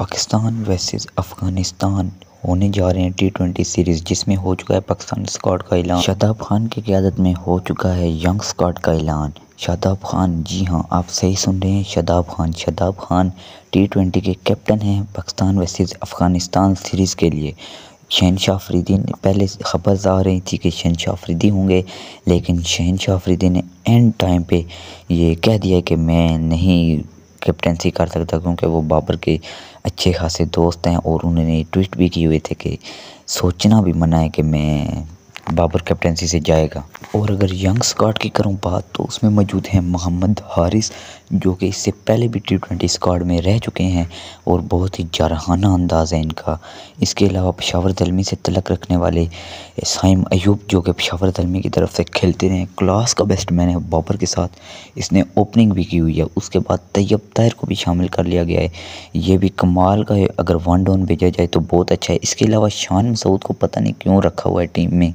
Pakistan versus Afghanistan होने जा रहे हैं टी ट्वेंटी सीरीज़ जिसमें हो चुका है पाकिस्तान स्कॉट का ऐलान शादाब खान की क्यादत में हो चुका है यंग स्कॉट का ऐलान शादाब खान जी हाँ आप सही सुन रहे हैं शादाब खान शादाब खान टी ट्वेंटी के कैप्टन हैं पाकिस्तान वर्सेस अफगानिस्तान सीरीज़ के लिए शहनशाह अफरीदी ने पहले खबर आ रही थी कि शहनशाह अफरीदी होंगे लेकिन शहनशाह अफरीदी ने एंड टाइम पे ये कह दिया कि मैं नहीं कैप्टनसी कर सकता क्योंकि वो बाबर के अच्छे खासे दोस्त हैं और उन्होंने ट्वीट भी किए हुए थे कि सोचना भी मना है कि मैं बाबर कैप्टनसी से जाएगा और अगर यंग स्कॉट की करूँ बात तो उसमें मौजूद हैं मोहम्मद हारिस जो कि इससे पहले भी टी ट्वेंटी स्कॉड में रह चुके हैं और बहुत ही जारहाना अंदाज़ है इनका इसके अलावा पशावर दलमी से तलक रखने वाले साइम अयूब जो कि पेशावर दलमी की तरफ से खेलते रहे क्लास का बेस्ट मैन है बाबर के साथ इसने ओपनिंग भी की हुई है उसके बाद तैयब ताहिर को भी शामिल कर लिया गया है ये भी कमाल का है अगर वन डाउन भेजा जाए तो बहुत अच्छा है इसके अलावा शान मसूद को पता नहीं क्यों रखा हुआ है टीम में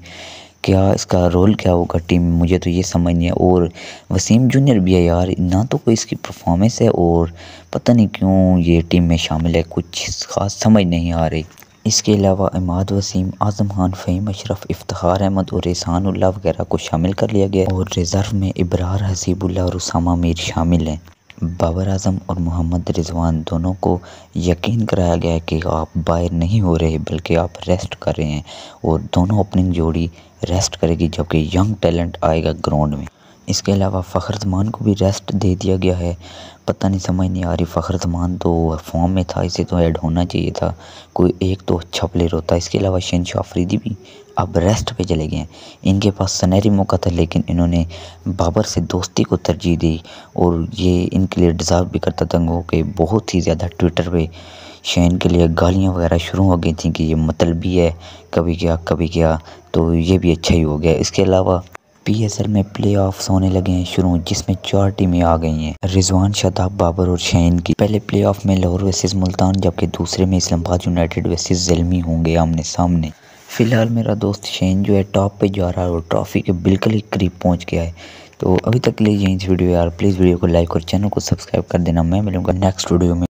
क्या इसका रोल क्या होगा टीम में मुझे तो ये समझ नहीं है और वसीम जूनियर भी है यार ना तो कोई इसकी परफॉर्मेंस है और पता नहीं क्यों ये टीम में शामिल है कुछ खास समझ नहीं आ रही इसके अलावा इमाद वसीम आज़म खान फ़हीम अशरफ इफ्तार अहमद और रेसान वगैरह को शामिल कर लिया गया और रिज़र्व में इब्रार हसीबुल्ला और उसामा मीर शामिल हैं बाबर आजम और मोहम्मद रिजवान दोनों को यकीन कराया गया कि आप बाहर नहीं हो रहे बल्कि आप रेस्ट कर रहे हैं और दोनों ओपनिंग जोड़ी रेस्ट करेगी जबकि यंग टैलेंट आएगा ग्राउंड में इसके अलावा फ़खर जमान को भी रेस्ट दे दिया गया है पता नहीं समझ नहीं आ रही फ़खर जमान तो फॉर्म में था इसे तो ऐड होना चाहिए था कोई एक तो अच्छा प्लेयर होता है इसके अलावा शन शाफरीदी भी अब रेस्ट पे चले गए हैं इनके पास सनहरी मौका था लेकिन इन्होंने बाबर से दोस्ती को तरजीह दी और ये इनके लिए डिज़र्व भी करता तंग हो कि बहुत ही ज़्यादा ट्विटर पर शैन के लिए गालियाँ वगैरह शुरू हो गई थी कि ये मतलबी है कभी क्या कभी क्या तो ये भी अच्छा ही हो गया इसके अलावा पीएसएल में प्लेऑफ्स होने लगे हैं शुरू जिसमें चार टीमें आ गई हैं रिजवान शताब बाबर और शहीन की पहले प्लेऑफ में लाहौर वर्सेस मुल्तान जबकि दूसरे में इस्लामाबाद यूनाइटेड वर्सेस जलमी होंगे आमने सामने फ़िलहाल मेरा दोस्त शहीन जो है टॉप पे जा रहा है और ट्रॉफी के बिल्कुल ही करीब पहुंच गया है तो अभी तक के इस वीडियो यार प्लीज़ वीडियो को लाइक और चैनल को सब्सक्राइब कर देना मैं मिलूंगा नेक्स्ट वीडियो में